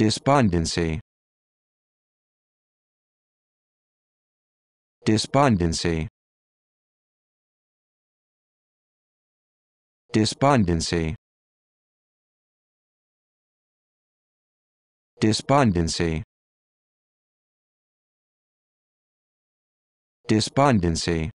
Despondency. Despondency. Despondency. Despondency. Despondency.